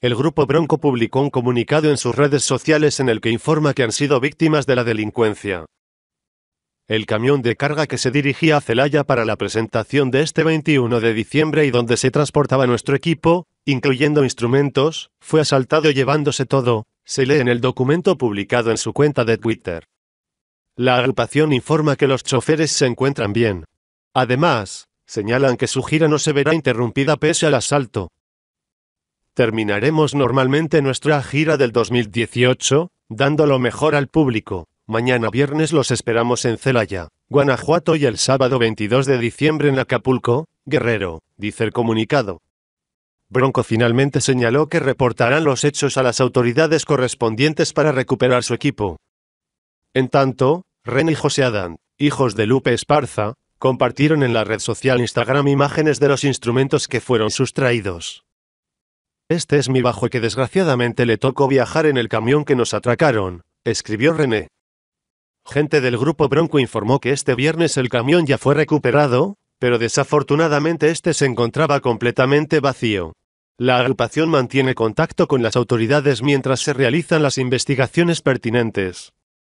El Grupo Bronco publicó un comunicado en sus redes sociales en el que informa que han sido víctimas de la delincuencia. El camión de carga que se dirigía a Celaya para la presentación de este 21 de diciembre y donde se transportaba nuestro equipo, incluyendo instrumentos, fue asaltado llevándose todo, se lee en el documento publicado en su cuenta de Twitter. La agrupación informa que los choferes se encuentran bien. Además, señalan que su gira no se verá interrumpida pese al asalto. Terminaremos normalmente nuestra gira del 2018, dando lo mejor al público. Mañana viernes los esperamos en Celaya, Guanajuato y el sábado 22 de diciembre en Acapulco, Guerrero, dice el comunicado. Bronco finalmente señaló que reportarán los hechos a las autoridades correspondientes para recuperar su equipo. En tanto, Ren y José Adán, hijos de Lupe Esparza, compartieron en la red social Instagram imágenes de los instrumentos que fueron sustraídos. Este es mi bajo que desgraciadamente le tocó viajar en el camión que nos atracaron, escribió René. Gente del grupo Bronco informó que este viernes el camión ya fue recuperado, pero desafortunadamente este se encontraba completamente vacío. La agrupación mantiene contacto con las autoridades mientras se realizan las investigaciones pertinentes.